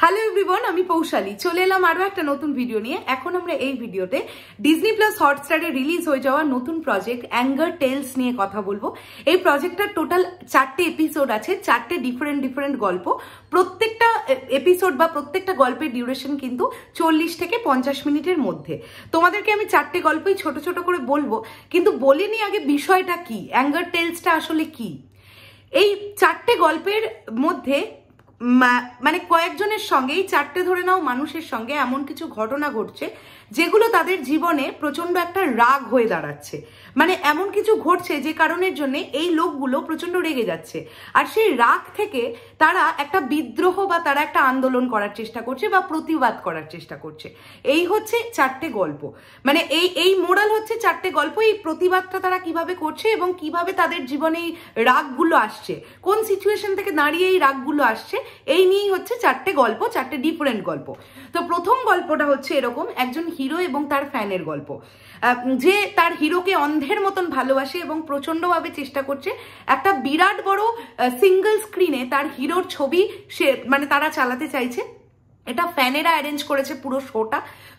hello everyone আমি পৌশালি চলে এলাম আরও একটা নতুন ভিডিও নিয়ে এখন আমরা এই ভিডিওতে ডিজনি প্লাস হটস্টারে রিলিজ হয়ে যাওয়া নতুন প্রজেক্ট অ্যাঙ্গার টেলস নিয়ে কথা বলবো এই প্রজেক্টটার টোটাল চারটে এপিসোড আছে চারটে ডিফারেন্ট ডিফারেন্ট গল্প প্রত্যেকটা এপিসোড বা প্রত্যেকটা গল্পের ডিউরেশন কিন্তু চল্লিশ থেকে পঞ্চাশ মিনিটের মধ্যে তোমাদেরকে আমি চারটে গল্পই ছোট ছোট করে বলবো কিন্তু বলিনি আগে বিষয়টা কি অ্যাঙ্গার টেলসটা আসলে কি এই চারটে গল্পের মধ্যে মানে কয়েকজনের সঙ্গেই চারটে ধরে নাও মানুষের সঙ্গে এমন কিছু ঘটনা ঘটছে যেগুলো তাদের জীবনে প্রচন্ড একটা রাগ হয়ে দাঁড়াচ্ছে মানে এমন কিছু ঘটছে যে কারণের জন্য এই লোকগুলো প্রচন্ড রেগে যাচ্ছে আর সেই রাগ থেকে তারা একটা বিদ্রোহ বা তারা একটা আন্দোলন করার চেষ্টা করছে বা প্রতিবাদ করার চেষ্টা করছে এই হচ্ছে চারটে গল্প মানে এই এই মোরাল হচ্ছে চারটে গল্প এই প্রতিবাদটা তারা কিভাবে করছে এবং কিভাবে তাদের জীবনে এই রাগগুলো আসছে কোন সিচুয়েশন থেকে দাঁড়িয়ে এই রাগগুলো আসছে এই নিয়েই হচ্ছে চারটে গল্প চারটে ডিফারেন্ট গল্প তো প্রথম গল্পটা হচ্ছে এরকম একজন হিরো এবং তার ফ্যানের গল্প যে তার হিরোকে অন্ধের মতন ভালোবাসে এবং প্রচণ্ডভাবে চেষ্টা করছে একটা বিরাট বড় সিঙ্গল স্ক্রিনে তার হিরোর ছবি সে মানে তারা চালাতে চাইছে এটা ফ্যানেরা অ্যারেঞ্জ করেছে পুরো শোটা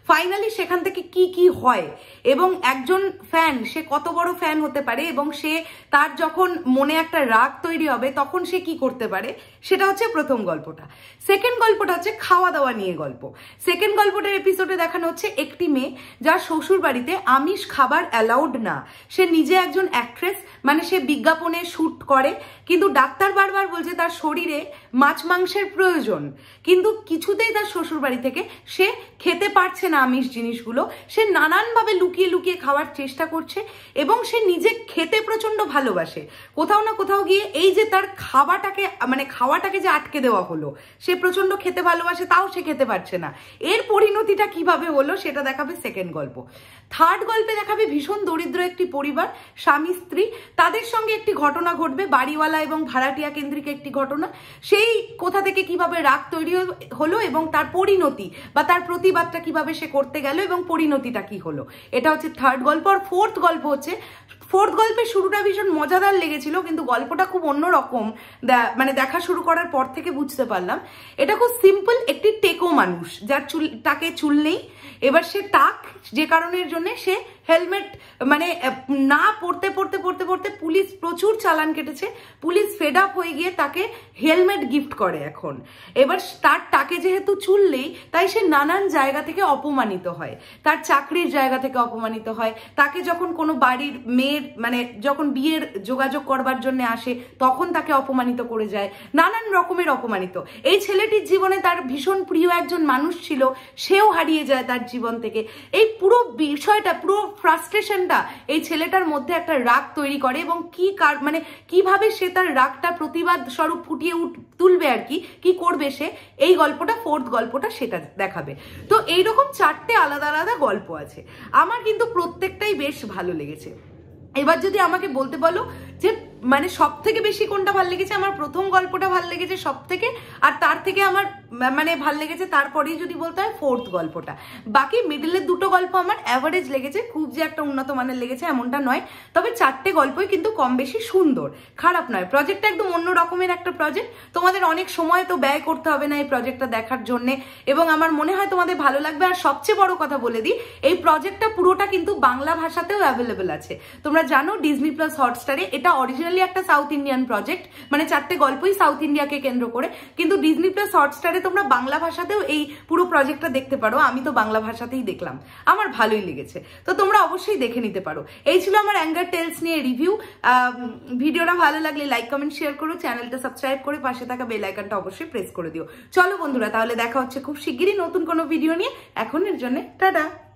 ফাইনালি সেখান থেকে কি কি হয় এবং একজন ফ্যান সে কত বড় ফ্যান হতে পারে এবং সে তার যখন মনে একটা রাগ তৈরি হবে তখন সে কি করতে পারে সেটা হচ্ছে প্রথম গল্পটা সেকেন্ড গল্পটা হচ্ছে খাওয়া দাওয়া নিয়ে গল্প সেকেন্ড গল্পটার এপিসোডে দেখানো হচ্ছে একটি মেয়ে যার শ্বশুর বাড়িতে আমিষ খাবার অ্যালাউড না সে নিজে একজন অ্যাক্ট্রেস মানে সে বিজ্ঞাপনে শ্যুট করে কিন্তু ডাক্তার বারবার বলছে তার শরীরে মাছ মাংসের প্রয়োজন কিন্তু কিছুতেই তার শ্বশুর বাড়ি থেকে সে খেতে পারছে না আমিষ জিনিসগুলো সে নানানভাবে লুকিয়ে লুকিয়ে খাওয়ার চেষ্টা করছে এবং সে নিজে খেতে ভালোবাসে কোথাও না কোথাও গিয়ে এই যে তার খাওয়াটাকে মানে খাওয়াটাকে যে আটকে দেওয়া হলো সে প্রচন্ড খেতে ভালোবাসে তাও সে খেতে পারছে না এর পরিণতিটা কিভাবে হলো সেটা দেখাবে সেকেন্ড গল্প থার্ড গল্পে দেখাবে ভীষণ দরিদ্র একটি পরিবার স্বামী স্ত্রী তাদের সঙ্গে একটি ঘটনা ঘটবে বাড়িওয়ালা এবং ভাড়াটিয়া কেন্দ্রিক একটি ঘটনা সেই কোথা থেকে কিভাবে রাগ তৈরি হলো এবং তার পরিণতি বা তার প্রতিবাদটা কিভাবে সে করতে গেল এবং পরিণতিটা কি হলো এটা হচ্ছে থার্ড গল্প আর ফোর্থ গল্প হচ্ছে ফোর্থ গল্পের শুরুটা ভীষণ ভীষণ মজাদার লেগেছিল কিন্তু গল্পটা খুব অন্যরকম মানে দেখা শুরু করার পর থেকে বুঝতে পারলাম এটা খুব সিম্পল একটি টেকো মানুষ যার চুল তাকে চুল নেই এবার সে তাক যে কারণের জন্য সে হেলমেট মানে না পড়তে পড়তে পড়তে পড়তে পুলিশ প্রচুর চালান কেটেছে পুলিশ ফেড আপ হয়ে গিয়ে তাকে হেলমেট গিফট করে এখন এবার তার তাকে যেহেতু চুললেই তাই সে নানান জায়গা থেকে অপমানিত হয় তার চাকরির জায়গা থেকে অপমানিত হয় তাকে যখন কোনো বাড়ির মেয়ের মানে যখন বিয়ের যোগাযোগ করবার জন্য আসে তখন তাকে অপমানিত করে যায় নানান রকমের অপমানিত এই ছেলেটির জীবনে তার ভীষণ প্রিয় একজন মানুষ ছিল সেও হারিয়ে যায় তার জীবন থেকে এই পুরো বিষয়টা পুরো ফ্রাস্ট্রেশনটা এই ছেলেটার মধ্যে একটা রাগ তৈরি করে এবং কি কার মানে কিভাবে সে তার রাগটা প্রতিবাদ স্বরূপ ফুটিয়ে উঠ তুলবে আর কি কি করবে সে এই গল্পটা ফোর্থ গল্পটা সেটা দেখাবে তো এইরকম চারটে আলাদা আলাদা গল্প আছে আমার কিন্তু প্রত্যেকটাই বেশ ভালো লেগেছে এবার যদি আমাকে বলতে বলো যে মানে সব থেকে বেশি কোনটা ভাল লেগেছে আমার প্রথম গল্পটা ভাল লেগেছে সব থেকে আর তার থেকে আমার মানে ভাল লেগেছে তারপরেই যদি বলতে হয় ফোর্থ গল্পটা বাকি মিডিলের দুটো গল্প আমার অ্যাভারেজ লেগেছে খুব যে একটা উন্নত মানের লেগেছে এমনটা নয় তবে চারটে গল্পই কিন্তু কম বেশি সুন্দর খারাপ নয় প্রজেক্টটা একদম অন্য রকমের একটা প্রজেক্ট তোমাদের অনেক সময় তো ব্যয় করতে হবে না এই প্রজেক্টটা দেখার জন্য এবং আমার মনে হয় তোমাদের ভালো লাগবে আর সবচেয়ে বড় কথা বলে দিই এই প্রজেক্টটা পুরোটা কিন্তু বাংলা ভাষাতেও অ্যাভেলেবেল আছে তোমরা জানো ডিজনি প্লাস হটস্টারে এটা অরিজিনালি একটা সাউথ ইন্ডিয়ান প্রজেক্ট মানে চারটে গল্পই সাউথ ইন্ডিয়াকে কেন্দ্র করে কিন্তু ডিজনি প্লাস হটস্টারে যাতে তোমরা বাংলা ভাষাতেও এই পুরো প্রজেক্টটা দেখতে পারো আমি তো বাংলা ভাষাতেই দেখলাম আমার ভালোই লেগেছে তো তোমরা অবশ্যই দেখে নিতে পারো এই ছিল আমার অ্যাঙ্গার টেলস নিয়ে রিভিউ ভিডিওটা ভালো লাগলে লাইক কমেন্ট শেয়ার করো চ্যানেলটা সাবস্ক্রাইব করে পাশে থাকা বেলাইকানটা অবশ্যই প্রেস করে দিও চলো বন্ধুরা তাহলে দেখা হচ্ছে খুব শিগগিরই নতুন কোনো ভিডিও নিয়ে এখনের জন্য টাটা